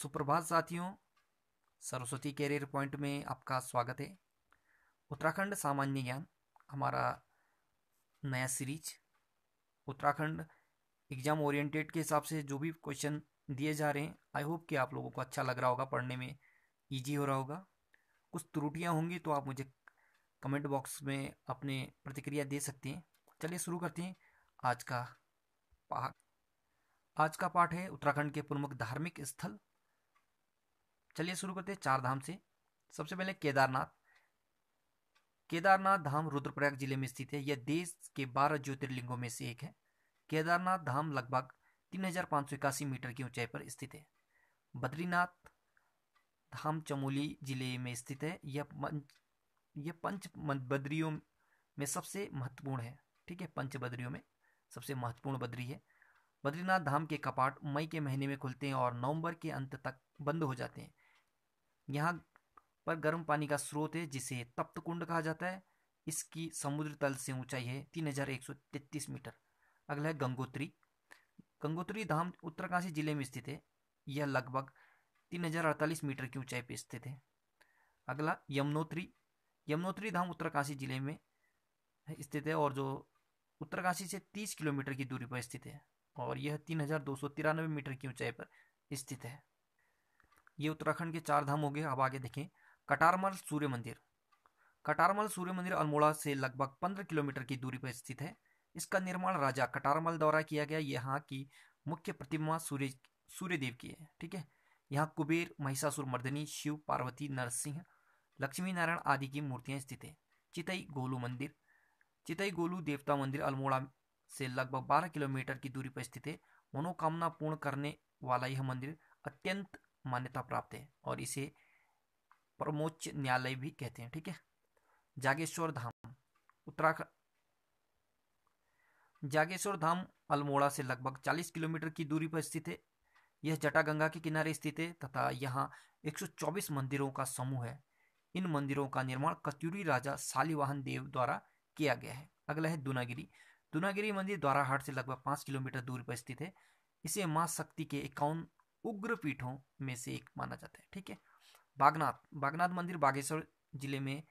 सुप्रभात साथियों Saraswati career point में आपका स्वागत है उत्तराखंड सामान्य ज्ञान हमारा नया सीरीज उत्तराखंड एग्ज़ाम ओरिएंटेड के हिसाब से जो भी क्वेश्चन दिए जा रहे हैं आई होप कि आप लोगों को अच्छा लग रहा होगा पढ़ने में ईजी हो रहा होगा कुछ त्रुटियाँ होंगी तो आप मुझे कमेंट बॉक्स में अपने प्रतिक्रिया दे सकते हैं चलिए शुरू करते हैं आज का पाठ आज का पाठ है उत्तराखंड के प्रमुख धार्मिक स्थल चलिए शुरू करते हैं चार धाम से सबसे पहले केदारनाथ केदारनाथ धाम रुद्रप्रयाग जिले में स्थित है यह देश के बारह ज्योतिर्लिंगों में से एक है केदारनाथ धाम लगभग तीन हजार पाँच सौ इक्यासी मीटर की ऊंचाई पर स्थित है बद्रीनाथ धाम चमोली जिले में स्थित है यह पंच यह पंच बद्रियों में सबसे महत्वपूर्ण है ठीक है पंच बद्रियों में सबसे महत्वपूर्ण बद्री है बद्रीनाथ धाम के कपाट मई के महीने में खुलते हैं और नवंबर के अंत तक बंद हो जाते हैं यहाँ पर गर्म पानी का स्रोत है जिसे तप्त कुंड कहा जाता है इसकी समुद्र तल से ऊंचाई है तैतीस मीटर अगला है गंगोत्री गंगोत्री धाम उत्तरकाशी जिले में स्थित है यह लगभग अड़तालीस मीटर की ऊंचाई पर स्थित है अगला यमुनोत्री यमुनोत्री धाम उत्तरकाशी जिले में स्थित है और जो उत्तरकाशी से 30 किलोमीटर की दूरी पर स्थित है और यह तीन मीटर की ऊंचाई पर स्थित है ये उत्तराखंड के चार धाम हो गए अब आगे देखें कटारमल सूर्य मंदिर कटारमल सूर्य मंदिर अल्मोड़ा से लगभग पंद्रह किलोमीटर की दूरी पर स्थित है इसका निर्माण राजा कटारमल द्वारा किया गया यहाँ की मुख्य प्रतिमा सूर्य सूर्यदेव की है ठीक है यहाँ कुबेर महिषासुर मर्दनी शिव पार्वती नरसिंह लक्ष्मी नारायण आदि की मूर्तियाँ स्थित है चितई गोलू मंदिर चितई गोलू देवता मंदिर अल्मोड़ा से लगभग 12 किलोमीटर की दूरी पर स्थित है मनोकामना पूर्ण करने वाला यह मंदिर अत्यंत मान्यता प्राप्त है और इसे परमोच्च न्यायालय भी कहते हैं ठीक है जागेश्वर धाम उत्तराखंड जागेश्वर धाम अल्मोड़ा से लगभग 40 किलोमीटर की दूरी पर स्थित है यह जटागंगा के किनारे स्थित है तथा यहाँ 124 मंदिरों का समूह है इन मंदिरों का निर्माण कत्यूरी राजा सालिवाहन देव द्वारा किया गया है अगला है दुनागिरी दुनागिरी मंदिर द्वाराहाट से लगभग पांच किलोमीटर दूरी पर स्थित है इसे माँ शक्ति के इक्यावन उग्र पीठों में से एक माना जाता है ठीक है बागनाथ बागनाथ मंदिर बागेश्वर जिले में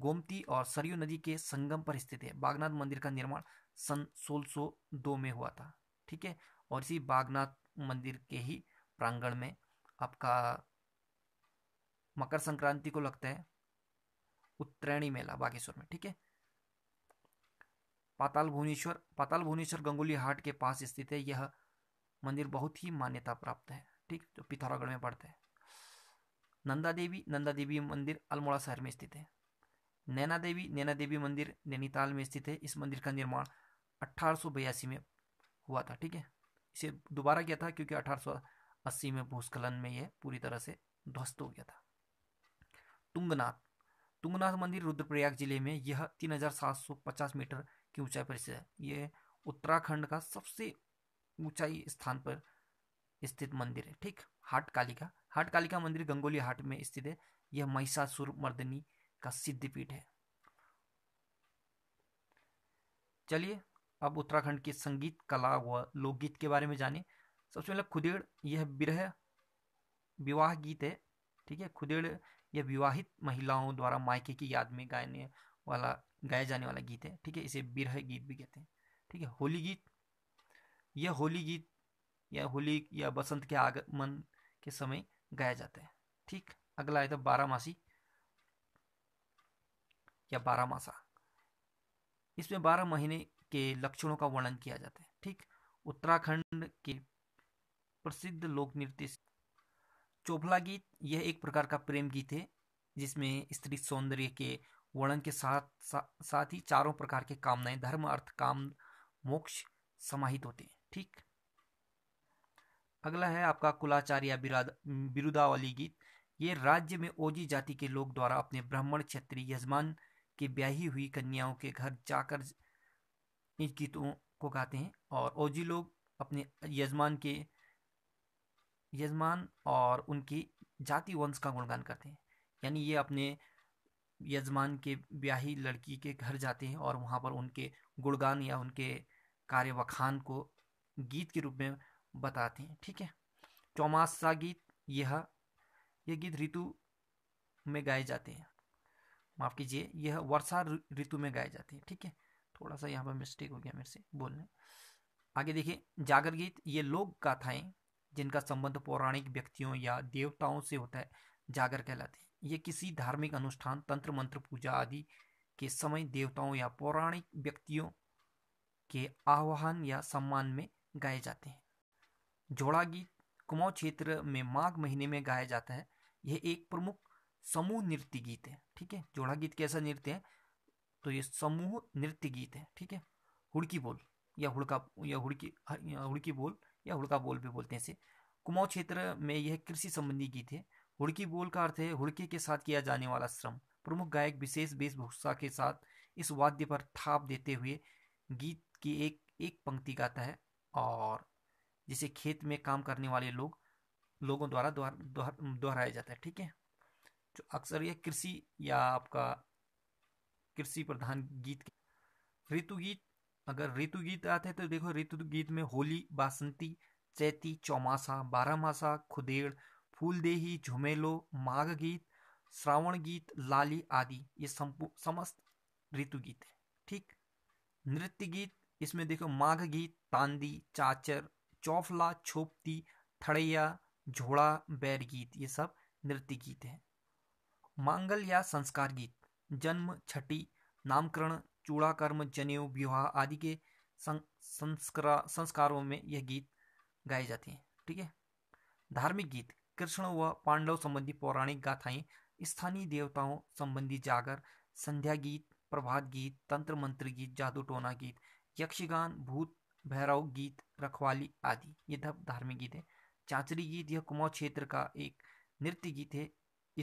गोमती और सरयू नदी के संगम पर स्थित है बागनाथ मंदिर का निर्माण सन सोलह में हुआ था ठीक है और इसी बागनाथ मंदिर के ही प्रांगण में आपका मकर संक्रांति को लगता है उत्तरायणी मेला बागेश्वर में ठीक है पाताल भुवनेश्वर पाताल भुवनेश्वर गंगोली हाट के पास स्थित है यह मंदिर बहुत ही मान्यता प्राप्त है ठीक जो पिथौरागढ़ में पड़ता है नंदा देवी नंदा देवी मंदिर अल्मोड़ा शहर में स्थित है नैना देवी नैना देवी मंदिर नैनीताल में स्थित है इस मंदिर का निर्माण अट्ठारह में हुआ था ठीक है इसे दोबारा किया था क्योंकि 1880 में भूस्खलन में यह पूरी तरह से ध्वस्त हो गया था तुंगनाथ तुंगनाथ मंदिर रुद्रप्रयाग जिले में यह 3750 मीटर की ऊंचाई पर स्थित है यह उत्तराखंड का सबसे ऊंचाई स्थान पर स्थित मंदिर है ठीक हाट कालिका हाट कालिका मंदिर गंगोली हाट में स्थित है यह महिषासुर मर्दनी का सिद्ध पीठ है चलिए अब उत्तराखंड के संगीत कला व लोकगीत के बारे में जाने सबसे पहले खुदेड़ यह विरह विवाह गीत है ठीक है खुदेड़ यह विवाहित महिलाओं द्वारा मायके की याद में गाने वाला गाया जाने वाला गीत है ठीक है इसे बिरह गीत भी कहते हैं ठीक है होली गीत यह होली गीत या होली या बसंत के आगमन के समय गाया जाता है ठीक अगला है तो बारामासी या बारामासा इसमें बारह महीने के लक्षणों का वर्णन किया जाता है ठीक उत्तराखंड के प्रसिद्ध लोक नृत्य चोपला गीत यह एक प्रकार का प्रेम गीत है जिसमें स्त्री सौंदर्य के वर्णन के साथ सा, साथ ही चारों प्रकार के कामनाएं धर्म अर्थ काम मोक्ष समाहित होते हैं ठीक अगला है आपका कुलाचार्य बिरुदावली गीत ये राज्य में ओजी जाति के लोग द्वारा अपने ब्राह्मण क्षत्रिय यजमान के ब्याही हुई कन्याओं के घर जाकर इन गीतों को गाते हैं और ओजी लोग अपने यजमान के यजमान और उनकी जाति वंश का गुणगान करते हैं यानी ये अपने यजमान के ब्याही लड़की के घर जाते हैं और वहाँ पर उनके गुणगान या उनके कार्य वखान को गीत के रूप में बताते हैं ठीक है चौमासा गीत यह ये गीत ऋतु में गाए जाते हैं माफ़ कीजिए यह वर्षा ऋतु में गाए जाते हैं ठीक है थोड़ा सा यहाँ पर मिस्टेक हो गया मेरे से बोलने आगे देखिए जागर गीत ये लोक गाथाएं जिनका संबंध पौराणिक व्यक्तियों या देवताओं से होता है जागर कहलाते हैं ये किसी धार्मिक अनुष्ठान तंत्र मंत्र पूजा आदि के समय देवताओं या पौराणिक व्यक्तियों के आह्वान या सम्मान में गाए जाते हैं जोड़ा गीत कुमाऊँ क्षेत्र में माघ महीने में गाया जाता है यह एक प्रमुख समूह नृत्य गीत है ठीक है जोड़ा गीत कैसा नृत्य है तो ये समूह नृत्य गीत है ठीक है हुड़की बोल या हुड़का या हुड़की हुड़की बोल या हुड़का बोल भी बोलते हैं इसे कुमाऊ क्षेत्र में यह कृषि संबंधी गीत है हुड़की बोल का अर्थ है हुड़की के साथ किया जाने वाला श्रम प्रमुख गायक विशेष वेशभूषा के साथ इस वाद्य पर थाप देते हुए गीत की एक एक पंक्ति गाता है और जिसे खेत में काम करने वाले लोग लोगों द्वारा दोहराया द्वार, जाता है ठीक है जो अक्सर यह कृषि या आपका कृषि प्रधान गीत ऋतु गीत अगर ऋतु गीत आते हैं तो देखो ऋतु गीत में होली बासंती चैती चौमासा बारहमासा खुदेड़ फूलदेही झुमेलो माघ गीत श्रावण गीत लाली आदि ये समस्त ऋतु गीत है ठीक नृत्य गीत इसमें देखो माघ गीत तांदी चाचर चौफला छोपती थड़ैया झोड़ा बैर गीत ये सब नृत्य गीत हैं मांगल या संस्कार गीत जन्म छठी नामकरण चूड़ा कर्म जनेऊ विवाह आदि के संस्कार संस्कारों में यह गीत गाए जाते हैं ठीक है धार्मिक गीत कृष्ण व पांडव संबंधी पौराणिक गाथाएं स्थानीय देवताओं संबंधी जागर संध्या गीत प्रभात गीत तंत्र मंत्र गीत जादू टोना गीत यक्षगान भूत भैरव गीत रखवाली आदि ये सब धार्मिक गीत है चाचरी गीत यह कुमाऊं क्षेत्र का एक नृत्य गीत है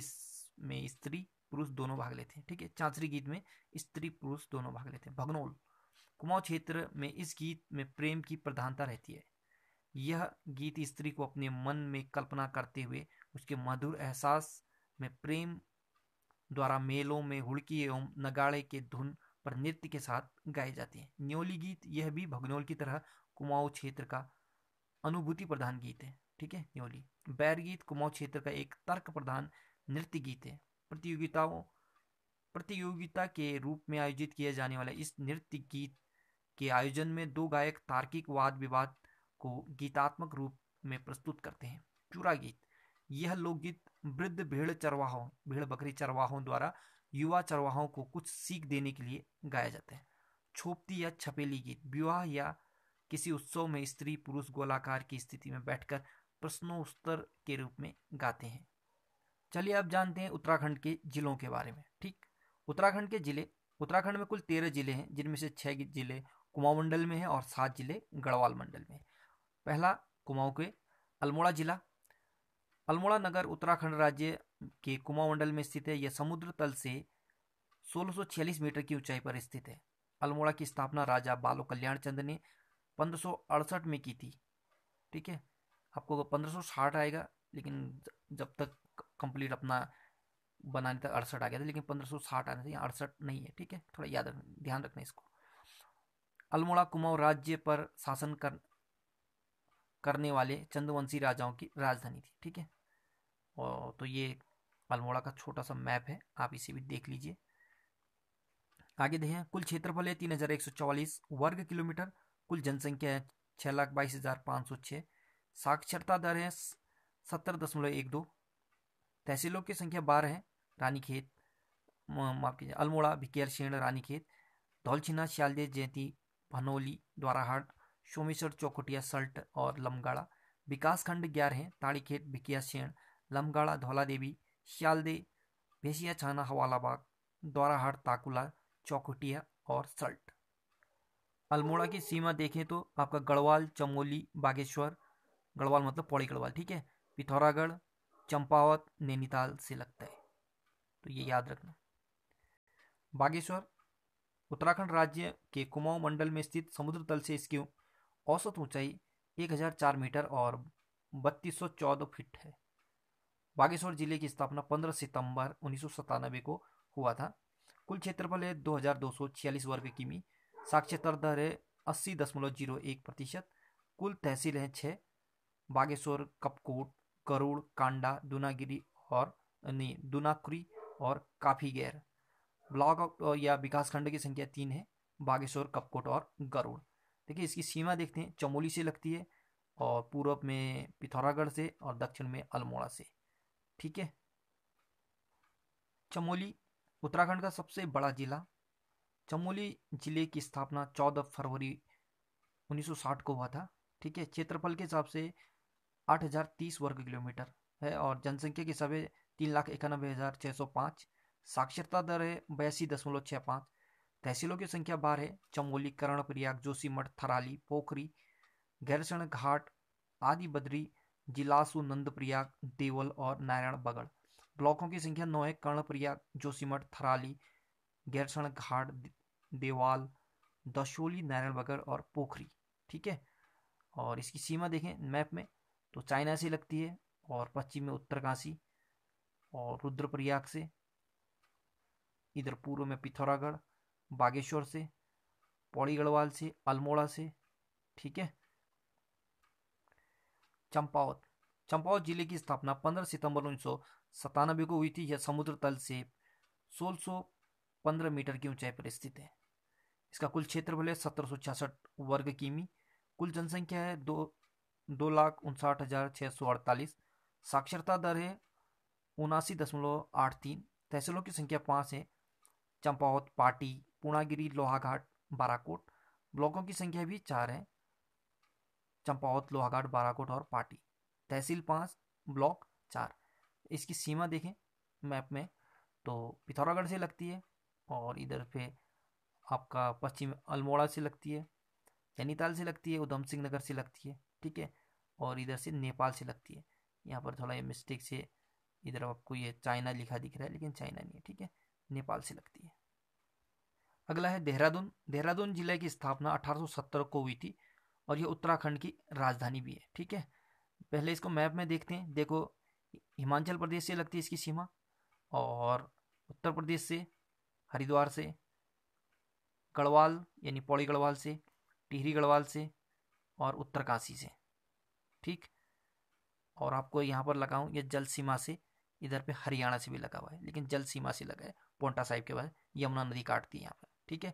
इसमें स्त्री पुरुष दोनों भाग लेते हैं ठीक है चाचरी गीत में स्त्री पुरुष दोनों भाग लेते हैं भगनोल कुमाऊं क्षेत्र में इस गीत में प्रेम की प्रधानता रहती है यह गीत स्त्री को अपने मन में कल्पना करते हुए उसके मधुर एहसास में प्रेम द्वारा मेलों में हुड़की एवं नगाड़े के धुन पर नृत्य के साथ गाए जाते हैं न्योली गीत यह भी भगनोल की तरह कुमाऊ क्षेत्र का अनुभूति प्रधान गीत है ठीक है न्योली बैर गीत कुमाऊ क्षेत्र का एक तर्क प्रधान नृत्य गीत है प्रतियोगिताओं प्रतियोगिता के रूप में आयोजित किया जाने वाला इस नृत्य गीत के आयोजन में दो गायक तार्किक वाद विवाद को गीतात्मक रूप में प्रस्तुत करते हैं चूरा गीत यह लोकगीत वृद्ध भेड़ चरवाहों भेड़ बकरी चरवाहों द्वारा युवा चरवाहों को कुछ सीख देने के लिए गाए जाते हैं छोपती या छपेली गीत विवाह या किसी उत्सव में स्त्री पुरुष गोलाकार की स्थिति में बैठकर प्रश्नोत्तर के रूप में गाते हैं चलिए अब जानते हैं उत्तराखंड के जिलों के बारे में ठीक उत्तराखंड के जिले उत्तराखंड में कुल तेरह जिले हैं जिनमें से छः जिले कुमाऊं मंडल में हैं और सात जिले गढ़वाल मंडल में पहला कुमाऊं के अल्मोड़ा जिला अल्मोड़ा नगर उत्तराखंड राज्य के मंडल में स्थित है यह समुद्र तल से सोलह मीटर की ऊंचाई पर स्थित है अल्मोड़ा की स्थापना राजा बालो कल्याण चंद ने पंद्रह में की थी ठीक है आपको पंद्रह आएगा लेकिन जब तक कंप्लीट अपना बनाने तक अड़सठ आ गया था लेकिन पंद्रह सौ साठ आने से यहाँ अड़सठ नहीं है ठीक है थोड़ा याद रखना ध्यान रखना इसको अल्मोड़ा कुमाऊं राज्य पर शासन कर करने वाले चंद्रवंशी राजाओं की राजधानी थी ठीक है और तो ये अल्मोड़ा का छोटा सा मैप है आप इसे भी देख लीजिए आगे देखें कुल क्षेत्रफल है तीन हजार एक सौ चौवालीस वर्ग किलोमीटर कुल जनसंख्या है छः लाख बाईस हजार पाँच सौ छः साक्षरता दर है सत्तर दशमलव एक दो तहसीलों की संख्या बारह है रानीखेत माफ कीजिए अल्मोड़ा भिकेर शेण रानीखेत धौलछिना श्यालदेव जयंती भनौली द्वाराहाट सोमेश्वर चौकटिया सल्ट और लमगाड़ा विकासखंड ग्यारह हैं ताड़ीखेत भिकिया सेण लमगाड़ा धौला देवी श्यालदे भेसिया छाना हवालाबाग द्वाराहाट ताकुला चौकटिया और सल्ट अल्मोड़ा की सीमा देखें तो आपका गढ़वाल चमोली बागेश्वर गढ़वाल मतलब पौड़ी गढ़वाल ठीक है पिथौरागढ़ चंपावत नैनीताल से लगता है तो ये याद रखना बागेश्वर उत्तराखंड राज्य के कुमाऊं मंडल में स्थित समुद्र तल से इसकी औसत ऊंचाई 1004 मीटर और 3214 फीट है बागेश्वर जिले की स्थापना 15 सितंबर उन्नीस को हुआ था कुल क्षेत्रफल है दो वर्ग किमी साक्षरता दर है अस्सी दशमलव जीरो एक प्रतिशत कुल तहसील हैं छः बागेश्वर कपकोट करूड़ कांडा दुनागिरी और दुनाकुरी और काफी गैर ब्लॉक या विकास खंड की संख्या तीन है बागेश्वर कपकोट और गरुड़ देखिए इसकी सीमा देखते हैं चमोली से लगती है और पूर्व में पिथौरागढ़ से और दक्षिण में अल्मोड़ा से ठीक है चमोली उत्तराखंड का सबसे बड़ा जिला चमोली जिले की स्थापना 14 फरवरी 1960 को हुआ था ठीक है क्षेत्रफल के हिसाब से 8030 वर्ग किलोमीटर है और जनसंख्या के हिसाब से तीन लाख इक्यानबे हज़ार छः सौ पाँच साक्षरता दर है बयासी दशमलव छः पाँच तहसीलों की संख्या बारह है चमोली कर्णप्रयाग जोशीमठ थराली पोखरी गैरसण घाट आदि बद्री जिलासु नंदप्रयाग देवल और नारायण बगड़ ब्लॉकों की संख्या नौ है कर्णप्रयाग जोशीमठ थराली गैरसण घाट देवाल दशोली नारायण बगड़ और पोखरी ठीक है और इसकी सीमा देखें मैप में तो चाइना से लगती है और पश्चिम में उत्तरकाशी और रुद्रप्रयाग से इधर पूर्व में पिथौरागढ़ बागेश्वर से पौड़ी गढ़वाल से अल्मोड़ा से ठीक है चंपावत चंपावत जिले की स्थापना 15 सितंबर उन्नीस को हुई थी यह समुद्र तल से 1615 मीटर की ऊंचाई पर स्थित है इसका कुल क्षेत्रफल है सत्रह वर्ग किमी कुल जनसंख्या है दो दो लाख उनसाठ हजार छः सौ अड़तालीस साक्षरता दर है उनासी दशमलव आठ तीन तहसीलों की संख्या पाँच है चंपावत पाटी पूर्णागिरी लोहाघाट बाराकोट ब्लॉकों की संख्या भी चार है चंपावत लोहाघाट बाराकोट और पाटी तहसील पाँच ब्लॉक चार इसकी सीमा देखें मैप में तो पिथौरागढ़ से लगती है और इधर पे आपका पश्चिम अल्मोड़ा से लगती है नैनीताल से लगती है उधम सिंह नगर से लगती है ठीक है और इधर से नेपाल से लगती है यहाँ पर थोड़ा ये मिस्टेक से इधर आपको ये चाइना लिखा दिख रहा है लेकिन चाइना नहीं है ठीक है नेपाल से लगती है अगला है देहरादून देहरादून जिले की स्थापना 1870 को हुई थी और यह उत्तराखंड की राजधानी भी है ठीक है पहले इसको मैप में देखते हैं देखो हिमाचल प्रदेश से लगती है इसकी सीमा और उत्तर प्रदेश से हरिद्वार से गढ़वाल यानी पौड़ी गढ़वाल से टिहरी गढ़वाल से और उत्तरकाशी से ठीक और आपको यहाँ पर लगाऊँ यह जल सीमा से इधर पे हरियाणा से भी लगा हुआ है लेकिन जल सीमा से लगा है पोंटा साहिब के बाद यमुना नदी काटती है यहाँ पर ठीक है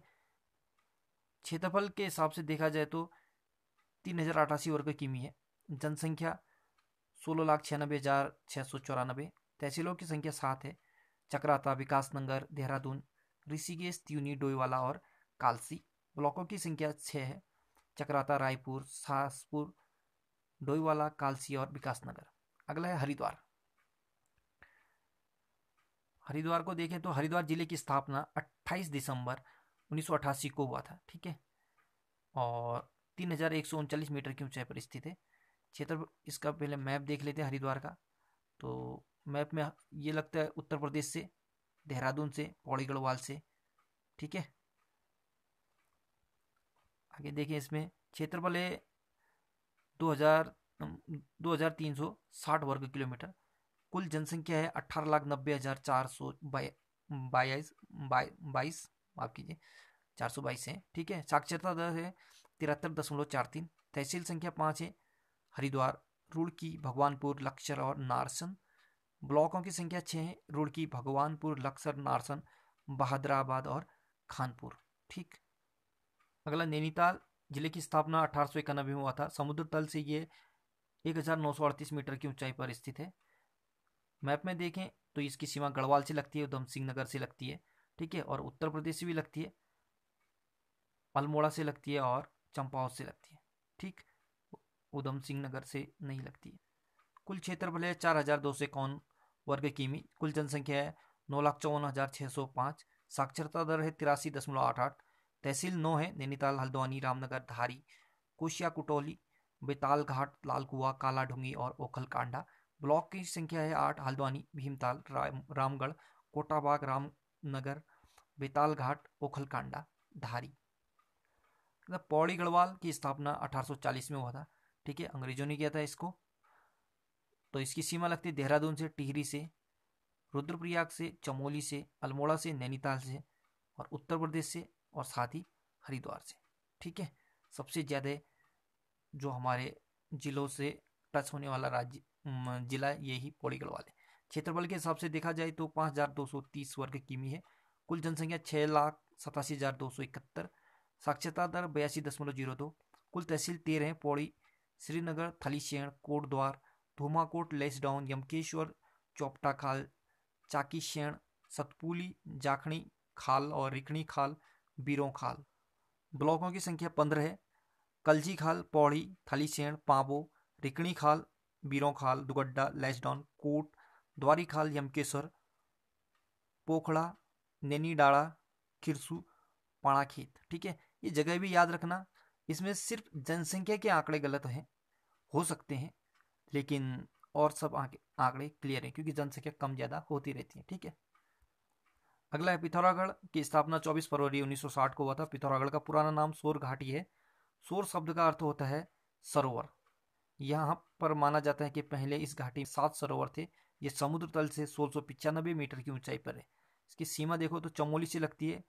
क्षेत्रफल के हिसाब से देखा जाए तो तीन हजार अठासी वर्ग किमी है जनसंख्या सोलह लाख छियानबे हजार छः सौ चौरानबे तहसीलों की संख्या सात है चक्राता विकासनगर देहरादून ऋषिकेश त्यूनी डोईवाला और कालसी ब्लॉकों की संख्या छः है चक्राता रायपुर सासपुर डोईवाला कालसी और विकासनगर अगला है हरिद्वार हरिद्वार को देखें तो हरिद्वार जिले की स्थापना 28 दिसंबर 1988 को हुआ था ठीक है और तीन हजार एक सौ उनचालीस मीटर की ऊंचाई पर स्थित है क्षेत्र इसका पहले मैप देख लेते हैं हरिद्वार का तो मैप में ये लगता है उत्तर प्रदेश से देहरादून से पौड़ी गढ़वाल से ठीक है आगे देखें इसमें क्षेत्रफल है दो हजार दो हजार तीन सौ साठ वर्ग किलोमीटर कुल जनसंख्या है अट्ठारह लाख नब्बे हजार चार सौ बाईस बाईस माफ़ कीजिए चार सौ बाईस है ठीक है साक्षरता दर है तिहत्तर दशमलव चार तीन तहसील संख्या पाँच है हरिद्वार रुड़की भगवानपुर लक्षर और नारसन ब्लॉकों की संख्या छः है रुड़की भगवानपुर लक्सर नारसन बहादराबाद और खानपुर ठीक अगला नैनीताल जिले की स्थापना अठारह में हुआ था समुद्र तल से ये एक मीटर की ऊंचाई पर स्थित है मैप में देखें तो इसकी सीमा गढ़वाल से लगती है उधम सिंह नगर से लगती है ठीक है और उत्तर प्रदेश से भी लगती है अल्मोड़ा से लगती है और चंपावत से लगती है ठीक उधम सिंह नगर से नहीं लगती है कुल क्षेत्रफल है चार हजार दो सौ इक्यावन वर्ग किमी कुल जनसंख्या है नौ लाख चौवन हजार छः सौ पाँच साक्षरता दर है तिरासी दशमलव आठ आठ तहसील नौ है नैनीताल हल्द्वानी रामनगर धारी कोशिया कुटोली बेताल घाट लालकुआ कालाढुंगी और ओखल कांडा ब्लॉक की संख्या है आठ हल्द्वानी भीमताल रा, रामगढ़ कोटाबाग राम नगर बेताल घाट ओखलकांडा धारी पौड़ी गढ़वाल की स्थापना 1840 में हुआ था ठीक है अंग्रेजों ने किया था इसको तो इसकी सीमा लगती देहरादून से टिहरी से रुद्रप्रयाग से चमोली से अल्मोड़ा से नैनीताल से और उत्तर प्रदेश से और साथ ही हरिद्वार से ठीक है सबसे ज़्यादा जो हमारे ज़िलों से टच होने वाला राज्य जिला यही पौड़ी गढ़वाल है क्षेत्रफल के हिसाब से देखा जाए तो पाँच हज़ार दो सौ तीस वर्ग किमी है कुल जनसंख्या छः लाख सतासी हज़ार दो सौ इकहत्तर साक्षरता दर बयासी दशमलव जीरो दो कुल तहसील तेरह हैं पौड़ी श्रीनगर थलीशेण कोटद्वार धूमाकोट लेसडाउन यमकेश्वर चौपटा खाल चाकी सतपुली जाखणी खाल और रिकणी खाल बीरों खाल ब्लॉकों की संख्या पंद्रह है कलजी खाल पौड़ी थलीसेण पाबो रिकणी खाल बीरों खाल दुगड्डा लेसडाउन कोट द्वारीखाल यमकेश्वर पोखड़ा नैनीडाड़ा खिरसू पाणाखेत ठीक है ये जगह भी याद रखना इसमें सिर्फ जनसंख्या के आंकड़े गलत हैं हो सकते हैं लेकिन और सब आंकड़े क्लियर हैं क्योंकि जनसंख्या कम ज़्यादा होती रहती है ठीक है अगला है पिथौरागढ़ की स्थापना 24 फरवरी 1960 को हुआ था पिथौरागढ़ का पुराना नाम सोर घाटी है सोर शब्द का अर्थ होता है सरोवर यहाँ पर माना जाता है कि पहले इस घाटी में सात सरोवर थे ये समुद्र तल से सोलह मीटर की ऊंचाई पर है इसकी सीमा देखो तो चमोली से लगती है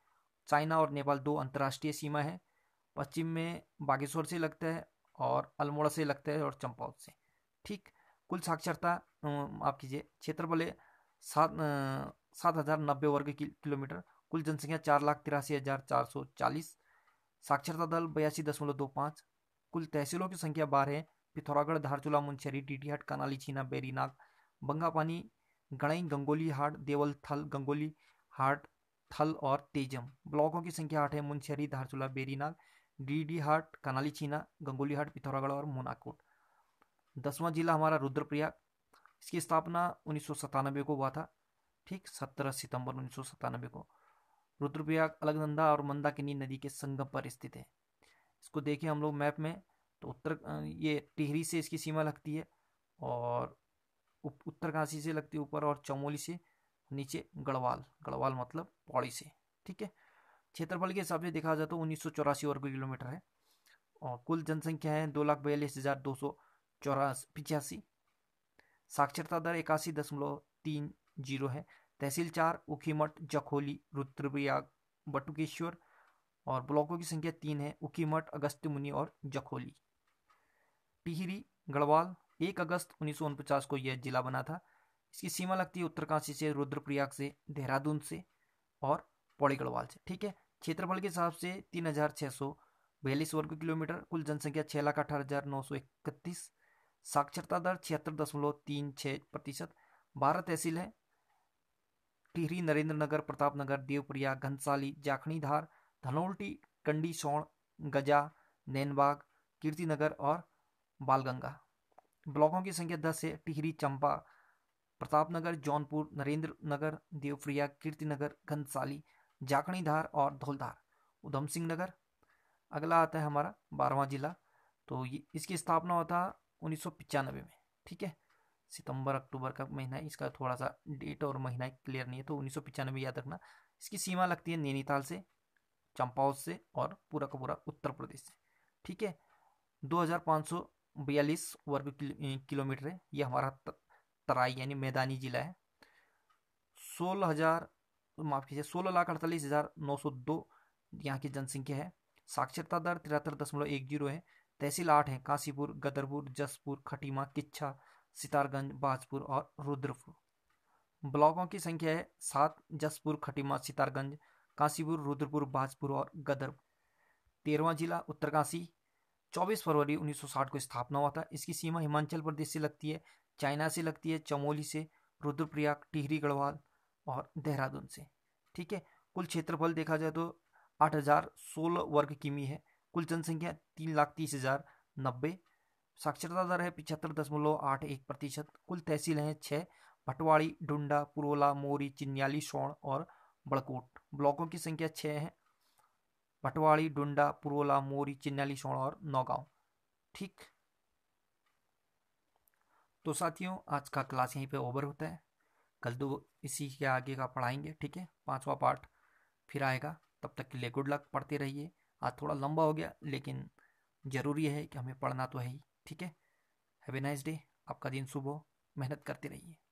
चाइना और नेपाल दो अंतर्राष्ट्रीय सीमा है पश्चिम में बागेश्वर से लगता है और अल्मोड़ा से लगता है और चंपावत से ठीक कुल साक्षरता माफ कीजिए क्षेत्रफल है सात सात हज़ार नब्बे वर्ग किलोमीटर कुल जनसंख्या चार लाख तिरासी हज़ार चार सौ चालीस साक्षरता दल बयासी दशमलव दो पाँच कुल तहसीलों की संख्या बारह है पिथौरागढ़ धारचूला मुंशहरी डीडीहट कनाली छीना बेरीनाग बंगापानी गणई गंगोली हाट देवल थल गंगोली हाट थल और तेजम ब्लॉकों की संख्या आठ है मुंशहरी धारचूला बेरीनाग डीडी हाट कनाली छीना गंगोली हाट पिथौरागढ़ और मोनाकोट दसवां जिला हमारा रुद्रप्रयाग इसकी स्थापना उन्नीस को हुआ था ठीक सत्रह सितंबर उन्नीस को रुद्रप्रयाग अलगनंदा और मंदाकिनी नदी के संगम पर स्थित है इसको देखें हम लोग मैप में तो उत्तर ये टिहरी से इसकी सीमा लगती है और उत्तरकाशी से लगती है ऊपर और चमोली से नीचे गढ़वाल गढ़वाल मतलब पौड़ी से ठीक है क्षेत्रफल के हिसाब से देखा जाए तो उन्नीस वर्ग किलोमीटर है और कुल जनसंख्या है दो लाख बयालीस हज़ार दो सौ चौरासी पिचासी साक्षरता दर इक्यासी दशमलव तीन जीरो है तहसील चार उखीमठ जखोली रुद्रप्रयाग बटुकेश्वर और ब्लॉकों की संख्या तीन है उखीमठ अगस्त्य मुनि और जखोली टिहरी गढ़वाल एक अगस्त उन्नीस को यह जिला बना था इसकी सीमा लगती है उत्तरकाशी से रुद्रप्रयाग से देहरादून से और पौड़ी गढ़वाल से ठीक है क्षेत्रफल के हिसाब से तीन हजार छः सौ बयालीस वर्ग किलोमीटर कुल जनसंख्या छह लाख अठारह हजार नौ सौ इकतीस साक्षरता दर छिहत्तर दशमलव तीन छः प्रतिशत बारह तहसील है टिहरी नरेंद्र नगर प्रताप नगर देवप्रयाग घनसाली जाखणी धार धनोल्टी कंडी सौण गजा नैनबाग कीर्ति नगर और बालगंगा ब्लॉकों की संख्या दस है टिहरी चंपा प्रतापनगर जौनपुर नरेंद्र नगर देवप्रिया नगर घनसाली जाखणी धार और धौलधार उधम सिंह नगर अगला आता है हमारा बारवा जिला तो ये इसकी स्थापना होता उन्नीस में ठीक है सितंबर अक्टूबर का महीना है इसका थोड़ा सा डेट और महीना क्लियर नहीं है तो उन्नीस याद रखना इसकी सीमा लगती है नैनीताल से चंपावत से और पूरा का पूरा उत्तर प्रदेश से ठीक है 2500 बयालीस वर्ग किलोमीटर है यह हमारा तराई यानी मैदानी जिला है सोलह हजार माफ कीजिए सोलह लाख अड़तालीस हजार नौ सौ दो यहाँ की जनसंख्या है साक्षरता दर तिहत्तर दशमलव एक जीरो है तहसील आठ है काशीपुर गदरपुर जसपुर खटीमा किच्छा सितारगंज बाजपुर और रुद्रपुर ब्लॉकों की संख्या है सात जसपुर खटीमा सितारगंज काशीपुर रुद्रपुर बाजपुर और गदरपुर तेरहवा जिला उत्तरकाशी 24 फरवरी 1960 को स्थापना हुआ था इसकी सीमा हिमाचल प्रदेश से लगती है चाइना से लगती है चमोली से रुद्रप्रयाग टिहरी गढ़वाल और देहरादून से ठीक है कुल क्षेत्रफल देखा जाए तो आठ हजार सोलह वर्ग किमी है कुल जनसंख्या तीन लाख तीस हज़ार नब्बे साक्षरता दर है पिछहत्तर दशमलव आठ एक प्रतिशत कुल तहसील हैं छः भटवाड़ी डुंडा पुरोला मोरी चिन्याली सोण और बड़कोट ब्लॉकों की संख्या छः है भटवाड़ी डुंडा पुरोला मोरी चिन्नली सोण और नौगांव ठीक तो साथियों आज का क्लास यहीं पे ओवर होता है कल तो इसी के आगे का पढ़ाएंगे ठीक है पांचवा पार्ट फिर आएगा तब तक के लिए गुड लक पढ़ते रहिए आज थोड़ा लंबा हो गया लेकिन ज़रूरी है कि हमें पढ़ना तो है ही ठीक है हैवे नाइस डे आपका दिन शुभ हो मेहनत करते रहिए